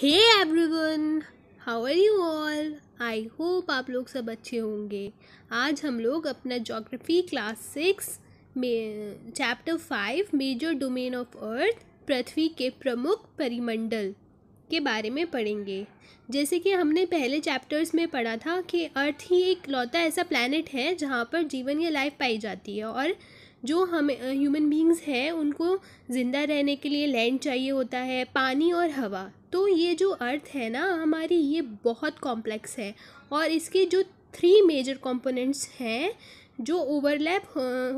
hey everyone how are you all I hope आप लोग सब अच्छे होंगे आज हम लोग अपना जोग्राफी क्लास सिक्स में chapter five major domain of earth पृथ्वी के प्रमुख परिमंडल के बारे में पढ़ेंगे जैसे कि हमने पहले चैप्टर्स में पढ़ा था कि अर्थ ही एक लौता ऐसा प्लानट है जहाँ पर जीवन या लाइफ पाई जाती है और जो हम ह्यूमन बींग्स हैं उनको ज़िंदा रहने के लिए लैंड चाहिए होता है पानी और हवा तो ये जो अर्थ है ना हमारी ये बहुत कॉम्प्लेक्स है और इसके जो थ्री मेजर कंपोनेंट्स हैं जो ओवरलैप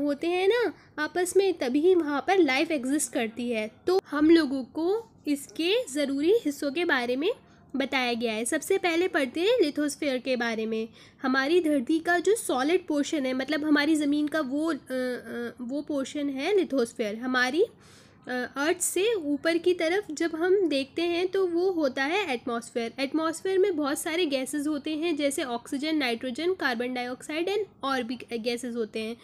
होते हैं ना आपस में तभी वहाँ पर लाइफ एग्जिस्ट करती है तो हम लोगों को इसके ज़रूरी हिस्सों के बारे में बताया गया है सबसे पहले पढ़ते हैं लिथोस्फेयर के बारे में हमारी धरती का जो सॉलिड पोर्शन है मतलब हमारी ज़मीन का वो वो पोर्शन है लिथोस्फेयर हमारी अर्थ से ऊपर की तरफ जब हम देखते हैं तो वो होता है एटमॉस्फेयर एटमॉस्फेयर में बहुत सारे गैसेस होते हैं जैसे oxygen nitrogen carbon dioxide and और भी गैसेस होते हैं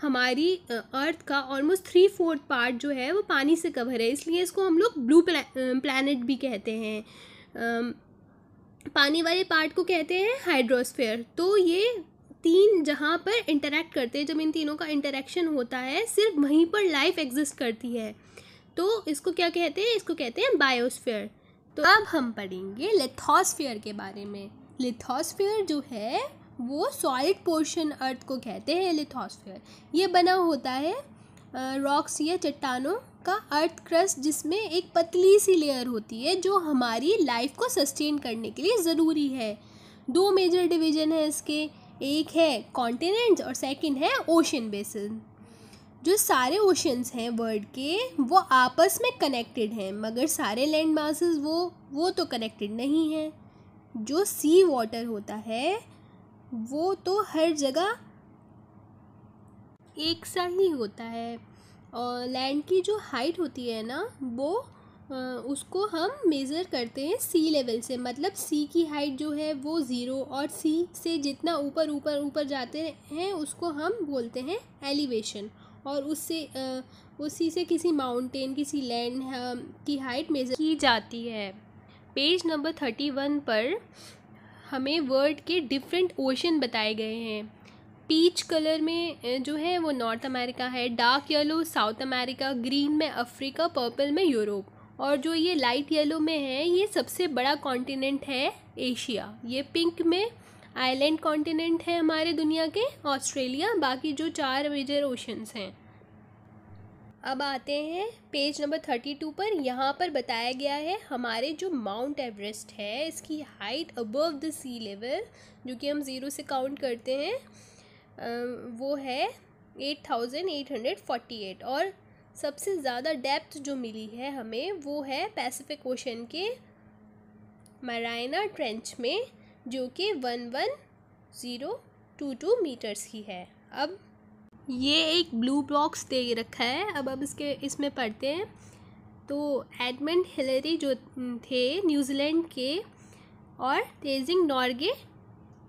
हमारी अर्थ का ऑलमोस्ट थ्री फोर्थ पार्ट जो है वो पानी से कवर है इसलिए इसको हम लोग ब्लू प्लानट भी कहते हैं पानी वाले पार्ट को कहते हैं हाइड्रोस्फेयर तो ये तीन जहाँ पर इंटरेक्ट करते हैं जब इन तीनों का इंटरेक्शन होता है सिर्फ वहीं पर लाइफ एग्जिस्ट करती है तो इसको क्या कहते हैं इसको कहते हैं बायोस्फेयर तो अब हम पढ़ेंगे लिथोस्फेयर के बारे में लिथोस्फेयर जो है वो सॉलिड पोर्शन अर्थ को कहते हैं लिथोस्फेयर ये बना होता है रॉक्स या चट्टानों का अर्थ क्रस्ट जिसमें एक पतली सी लेयर होती है जो हमारी लाइफ को सस्टेन करने के लिए ज़रूरी है दो मेजर डिवीज़न है इसके एक है कॉन्टिनेंट्स और सेकंड है ओशन बेसन जो सारे ओशंस हैं वर्ल्ड के वो आपस में कनेक्टेड हैं मगर सारे लैंड मासेस वो वो तो कनेक्टेड नहीं हैं जो सी वाटर होता है वो तो हर जगह एक सा ही होता है लैंड की जो हाइट होती है ना वो उसको हम मेज़र करते हैं सी लेवल से मतलब सी की हाइट जो है वो ज़ीरो और सी से जितना ऊपर ऊपर ऊपर जाते हैं उसको हम बोलते हैं एलिवेशन और उससे उसी से किसी माउंटेन किसी लैंड की हाइट मेज़र की जाती है पेज नंबर थर्टी वन पर हमें वर्ल्ड के डिफरेंट ओशन बताए गए हैं पीच कलर में जो है वो नॉर्थ अमेरिका है dark yellow South America green में अफ्रीका पर्पल में यूरोप और जो ये लाइट येलो में है ये सबसे बड़ा कॉन्टिनेंट है एशिया ये पिंक में आइलैंड कॉन्टिनेंट है हमारे दुनिया के ऑस्ट्रेलिया बाकी जो चार मेजर ओशंस हैं अब आते हैं पेज नंबर थर्टी टू पर यहाँ पर बताया गया है हमारे जो माउंट एवरेस्ट है इसकी height above the sea level जो कि हम ज़ीरो से काउंट करते हैं वो है eight thousand eight hundred forty eight और सबसे ज़्यादा डेप्थ जो मिली है हमें वो है पैसिफिक ओशन के मराइना ट्रेंच में जो कि one one zero two two metres की है अब ये एक ब्लू बॉक्स दे रखा है अब अब इसके इसमें पढ़ते हैं तो एडमंड हिलरी जो थे न्यूजीलैंड के और तेजिंग नॉर्गे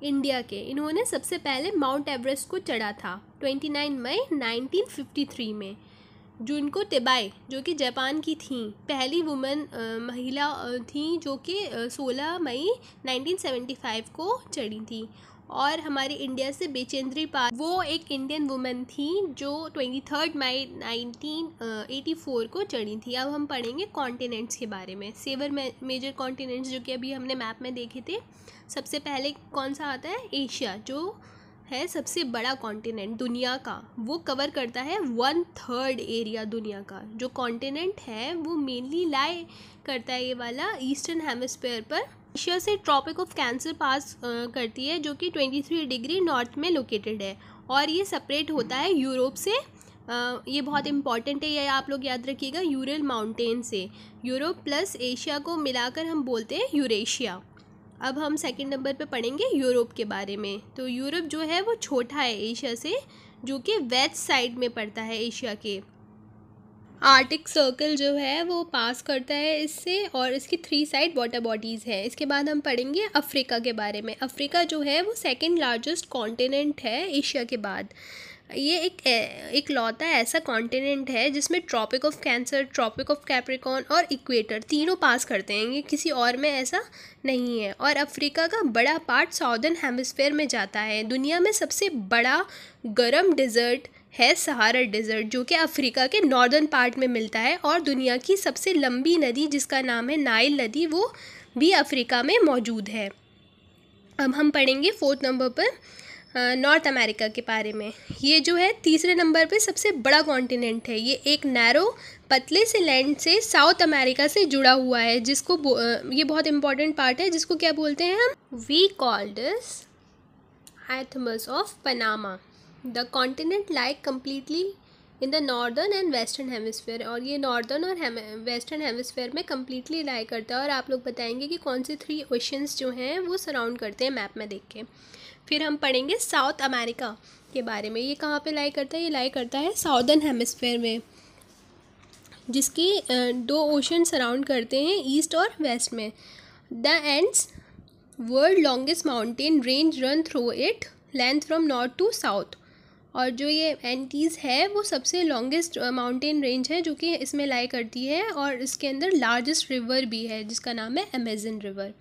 इंडिया के इन्होंने सबसे पहले माउंट एवरेस्ट को चढ़ा था 29 मई 1953 में जुनको तेबाई जो कि जापान की थी पहली वुमेन महिला थी जो कि 16 मई 1975 को चढ़ी थी और हमारे इंडिया से बेचेंद्री पाल वो एक इंडियन वुमेन थी जो twenty third May nineteen eighty four को चढ़ी थी अब हम पढ़ेंगे कॉन्टिनेंट्स के बारे में सेवर मेजर कॉन्टिनेंट्स जो कि अभी हमने मैप में देखे थे सबसे पहले कौन सा आता है एशिया जो है सबसे बड़ा कॉन्टिनेंट दुनिया का वो कवर करता है वन थर्ड एरिया दुनिया का जो कॉन्टिनेंट है वो मेनली लाई करता है ये वाला ईस्टर्न हेमस्फेयर पर एशिया से ट्रॉपिक ऑफ कैंसर पास करती है जो कि 23 डिग्री नॉर्थ में लोकेटेड है और ये सेपरेट होता है यूरोप से आ, ये बहुत इंपॉर्टेंट है ये आप लोग याद रखिएगा यूरल माउंटेन से यूरोप प्लस एशिया को मिलाकर हम बोलते हैं यूरेशिया अब हम सेकंड नंबर पे पढ़ेंगे यूरोप के बारे में तो यूरोप जो है वो छोटा है एशिया से जो कि वेस्ट साइड में पड़ता है एशिया के आर्टिक सर्कल जो है वो पास करता है इससे और इसकी थ्री साइड वाटर बॉडीज़ हैं इसके बाद हम पढ़ेंगे अफ्रीका के बारे में अफ्रीका जो है वो सेकेंड लार्जेस्ट कॉन्टिनेंट है एशिया के बाद ये एक एक लौता ऐसा कॉन्टिनेंट है जिसमें tropic of cancer tropic of Capricorn और इक्वेटर तीनों पास करते हैं ये किसी और में ऐसा नहीं है और अफ्रीका का बड़ा पार्ट साउदर्न हेमस्फेयर में जाता है दुनिया में सबसे बड़ा गर्म डिज़र्ट है सहारा डेजर्ट जो कि अफ्रीका के नॉर्दर्न पार्ट में मिलता है और दुनिया की सबसे लंबी नदी जिसका नाम है नाइल नदी वो भी अफ्रीका में मौजूद है अब हम पढ़ेंगे फोर्थ नंबर पर नॉर्थ अमेरिका के बारे में ये जो है तीसरे नंबर पे सबसे बड़ा कॉन्टिनेंट है ये एक नैरो पतले से लैंड से साउथ अमेरिका से जुड़ा हुआ है जिसको ये बहुत इंपॉर्टेंट पार्ट है जिसको क्या बोलते हैं हम we called isthmus of Panama the continent like completely in the northern and western hemisphere और ये नॉर्दर्न और वेस्टर्न हेमिसफेयर में कम्प्लीटली लाई करता है और आप लोग बताएंगे कि कौन से थ्री ओशंस जो हैं वो सराउंड करते हैं मैप में देख के फिर हम पढ़ेंगे साउथ अमेरिका के बारे में ये कहाँ पे लाई करता है ये लाई करता है साउदर्न हेमिसफेयर में जिसके दो ओशन सराउंड करते हैं ईस्ट और वेस्ट में the Andes world longest mountain range run through it length from north to south और जो ये एंटीज़ है वो सबसे लॉन्गेस्ट माउंटेन रेंज है जो कि इसमें लाई करती है और इसके अंदर लार्जेस्ट रिवर भी है जिसका नाम है अमेजन रिवर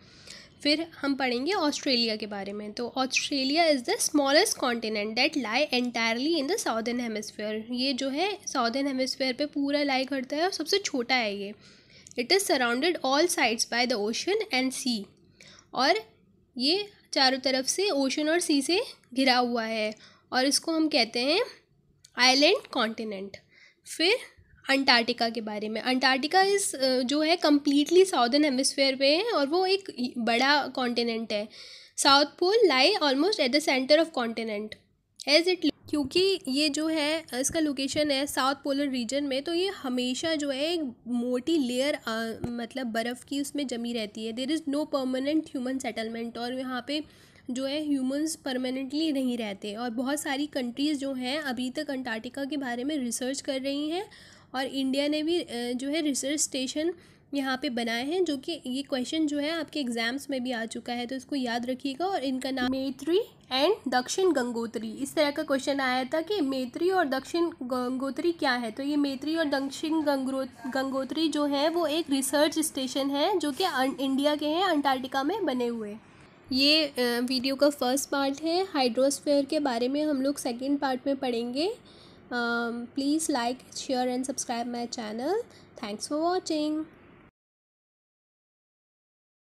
फिर हम पढ़ेंगे ऑस्ट्रेलिया के बारे में तो Australia is the smallest continent that lie entirely in the southern hemisphere ये जो है साउदर्न हेमिसफेयर पे पूरा लाई करता है और सबसे छोटा है ये it is surrounded all sides by the ocean and sea और ये चारों तरफ से ओशन और सी से घिरा हुआ है और इसको हम कहते हैं आइलैंड कॉन्टिनेंट फिर अंटार्कटिका के बारे में अंटार्कटिका इस जो है कम्प्लीटली साउदर्न हेमिसफेयर पे है और वो एक बड़ा कॉन्टिनेंट है south pole lie almost at the centre of continent as it क्योंकि ये जो है इसका लोकेशन है साउथ पोलर रीजन में तो ये हमेशा जो है एक मोटी लेयर मतलब बर्फ़ की उसमें जमी रहती है there is no permanent human settlement और यहाँ पे जो है ह्यूमंस परमानेंटली नहीं रहते और बहुत सारी कंट्रीज़ जो हैं अभी तक अंटार्कटिका के बारे में रिसर्च कर रही हैं और इंडिया ने भी जो है रिसर्च स्टेशन यहाँ पे बनाए हैं जो कि ये क्वेश्चन जो है आपके एग्ज़ाम्स में भी आ चुका है तो इसको याद रखिएगा और इनका नाम मेत्री एंड दक्षिण गंगोत्री इस तरह का क्वेश्चन आया था कि मेत्री और दक्षिण गंगोत्री क्या है तो ये मेत्री और दक्षिण गंगो गंगोत्री जो है वो एक रिसर्च स्टेशन है जो कि इंडिया अं, के हैं अंटार्कटिका में बने हुए ये वीडियो का फर्स्ट पार्ट है हाइड्रोस्फेयर के बारे में हम लोग सेकेंड पार्ट में पढ़ेंगे please like share and subscribe my channel thanks for watching